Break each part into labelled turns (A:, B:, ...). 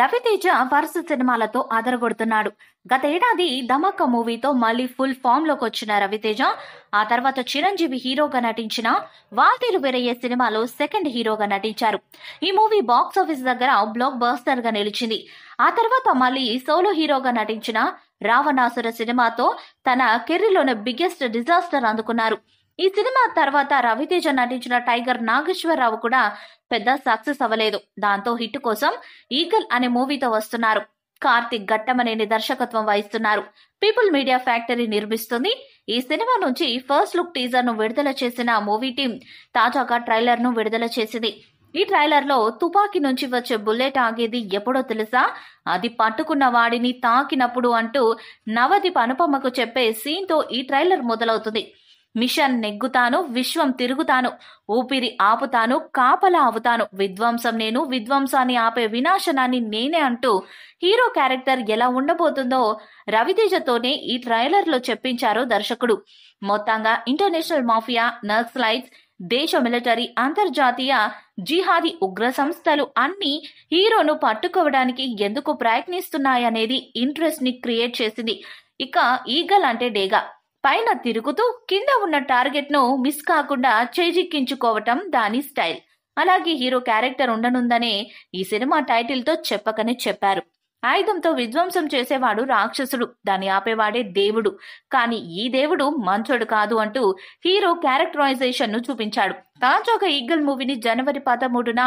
A: రవితేజ వరుస సినిమాలతో అదరగొడుతున్నాడు గతేడాది ధమక్క మూవీతో మళ్ళీ ఫుల్ ఫామ్ లోకి వచ్చిన రవితేజ ఆ తర్వాత చిరంజీవి హీరోగా నటించిన వాల్తీరు వేరయ్యే సినిమాలో సెకండ్ హీరోగా నటించారు ఈ మూవీ బాక్స్ ఆఫీస్ దగ్గర బ్లాక్ బస్టర్ గా నిలిచింది ఆ తర్వాత మళ్ళీ సోలో హీరోగా నటించిన రావణాసుర సినిమాతో తన కెరీర్లోని బిగ్గెస్ట్ డిజాస్టర్ అందుకున్నారు ఈ సినిమా తర్వాత రవితేజ నటించిన టైగర్ నాగేశ్వరరావు కూడా పెద్ద సక్సెస్ అవ్వలేదు దాంతో హిట్ కోసం ఈగల్ అనే మూవీతో వస్తున్నారు కార్తిక్ ఘట్టమనేని దర్శకత్వం వహిస్తున్నారు పీపుల్ మీడియా ఫ్యాక్టరీ నిర్మిస్తుంది ఈ సినిమా నుంచి ఫస్ట్ లుక్ టీజర్ ను విడుదల చేసిన మూవీ టీం తాజాగా ట్రైలర్ ను విడుదల చేసింది ఈ ట్రైలర్లో తుపాకీ నుంచి వచ్చే బుల్లెట్ ఆగేది ఎప్పుడో తెలుసా అది పట్టుకున్న వాడిని తాకినప్పుడు అంటూ నవదీప్ అనుపమ్మకు చెప్పే సీన్తో ఈ ట్రైలర్ మొదలవుతుంది మిషన్ నెగ్గుతాను విశ్వం తిరుగుతాను ఊపిరి ఆపుతాను కాపలా అవుతాను విధ్వంసం నేను విధ్వంసాన్ని ఆపే వినాశనాన్ని నేనే అంటూ హీరో క్యారెక్టర్ ఎలా ఉండబోతుందో రవితేజతోనే ఈ ట్రైలర్లో చెప్పించారు దర్శకుడు మొత్తంగా ఇంటర్నేషనల్ మాఫియా నర్స్ లైట్స్ దేశ మిలిటరీ అంతర్జాతీయ జిహాది ఉగ్ర సంస్థలు అన్ని హీరోను పట్టుకోవడానికి ఎందుకు ప్రయత్నిస్తున్నాయనేది ఇంట్రెస్ట్ ని క్రియేట్ చేసింది ఇక ఈగల్ అంటే డేగా పైన తిరుగుతూ కింద ఉన్న టార్గెట్ను మిస్ కాకుండా చేజిక్కించుకోవటం దాని స్టైల్ అలాగే హీరో క్యారెక్టర్ ఉండనుందనే ఈ సినిమా టైటిల్ తో చెప్పకనే చెప్పారు ఆయుధంతో విధ్వంసం చేసేవాడు రాక్షసుడు దాన్ని ఆపేవాడే దేవుడు కానీ ఈ దేవుడు మంచోడు కాదు అంటూ హీరో క్యారెక్టరైజేషన్ ను చూపించాడు తాజాగ ఈగల్ మూవీని జనవరి పదమూడున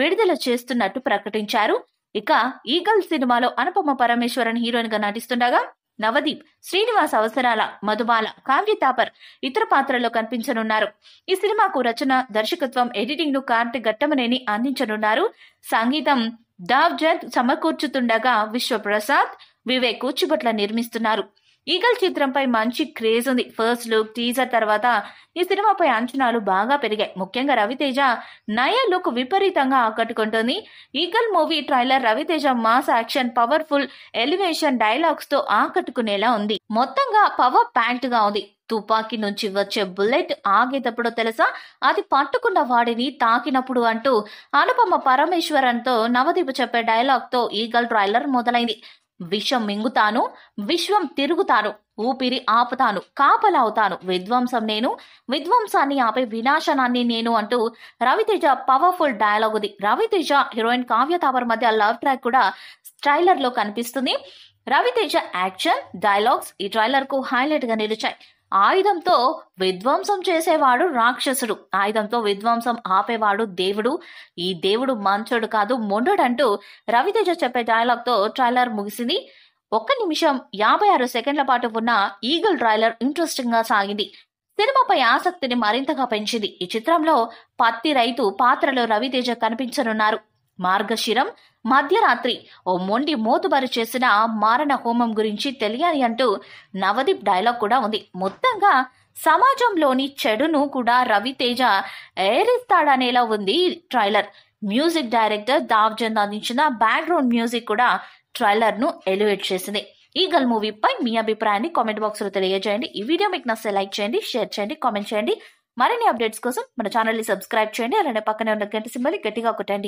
A: విడుదల చేస్తున్నట్టు ప్రకటించారు ఇక ఈగల్ సినిమాలో అనుపమ పరమేశ్వరన్ హీరోయిన్ గా నటిస్తుండగా నవదీప్ శ్రీనివాస్ అవసరాల మధుబాల కావ్య తాపర్ ఇతర పాత్రల్లో కనిపించనున్నారు ఈ సినిమాకు రచన దర్శకత్వం ఎడిటింగ్ ను కార్తిక్ ఘట్టమనేని అందించనున్నారు సంగీతం దావ్ జంత్ సమకూర్చుతుండగా విశ్వప్రసాద్ వివేక్ కూచిభట్ల నిర్మిస్తున్నారు ఈగల్ చిత్రంపై మంచి క్రేజ్ ఉంది ఫస్ట్ లుక్ టీజర్ తర్వాత ఈ సినిమాపై అంచనాలు బాగా పెరిగాయి ముఖ్యంగా రవితేజ నయ లుక్ విపరీతంగా ఆకట్టుకుంటుంది eagle movie trailer Ravi Teja mass action powerful elevation dialogues తో ఆకట్టుకునేలా ఉంది మొత్తంగా పవర్ ప్యాక్డ్ గా ఉంది తుపాకీ నుంచి వచ్చే బుల్లెట్ ఆగేటప్పుడు తెలుసా అది పట్టుకున్న వాడిని తాకినప్పుడు అంటూ అనుపమ పరమేశ్వరన్ తో నవదీప్ చెప్పే డైలాగ్ తో ఈగల్ ట్రైలర్ మొదలైంది విషం మింగుతాను విశ్వం తిరుగుతాను ఊపిరి ఆపుతాను కాపలవుతాను విధ్వంసం నేను విధ్వంసాన్ని ఆపే వినాశనాన్ని నేను అంటూ రవితేజ పవర్ఫుల్ డైలాగ్ ఉంది రవితేజ హీరోయిన్ కావ్య తాపర్ మధ్య లవ్ ట్రాక్ కూడా ట్రైలర్ లో కనిపిస్తుంది రవితేజ యాక్షన్ డైలాగ్స్ ఈ ట్రైలర్ కు హైలైట్ గా నిలిచాయి ఆయుధంతో విధ్వంసం చేసేవాడు రాక్షసుడు ఆయుధంతో విధ్వంసం ఆపేవాడు దేవుడు ఈ దేవుడు మంచోడు కాదు మొండోడంటూ రవితేజ చెప్పే తో ట్రైలర్ ముగిసింది ఒక్క నిమిషం యాభై ఆరు సెకండ్ల పాటు ఉన్న ఈగల్ ట్రైలర్ ఇంట్రెస్టింగ్ గా సాగింది సినిమాపై ఆసక్తిని మరింతగా పెంచింది ఈ చిత్రంలో పత్తి రైతు పాత్రలో రవితేజ కనిపించనున్నారు మార్గశిరం మధ్యరాత్రి ఓ మొండి మోతుబరి చేసిన మారణ హోమం గురించి తెలియాలి అంటూ నవదీప్ డైలాగ్ కూడా ఉంది మొత్తంగా సమాజంలోని చెడును కూడా రవితేజ ఏరిస్తాడనేలా ఉంది ట్రైలర్ మ్యూజిక్ డైరెక్టర్ దావ్జంద్ అందించిన బ్యాక్గ్రౌండ్ మ్యూజిక్ కూడా ట్రైలర్ను ఎలివేట్ చేసింది ఈగల్ మూవీపై మీ అభిప్రాయాన్ని కామెంట్ బాక్స్లో తెలియజేయండి ఈ వీడియో మీకు నచ్చే లైక్ చేయండి షేర్ చేయండి కామెంట్ చేయండి మరిన్ని అప్డేట్స్ కోసం మన ఛానల్ని సబ్స్క్రైబ్ చేయండి అలానే పక్కనే ఉన్న గంట సింబల్ గట్టిగా కొట్టండి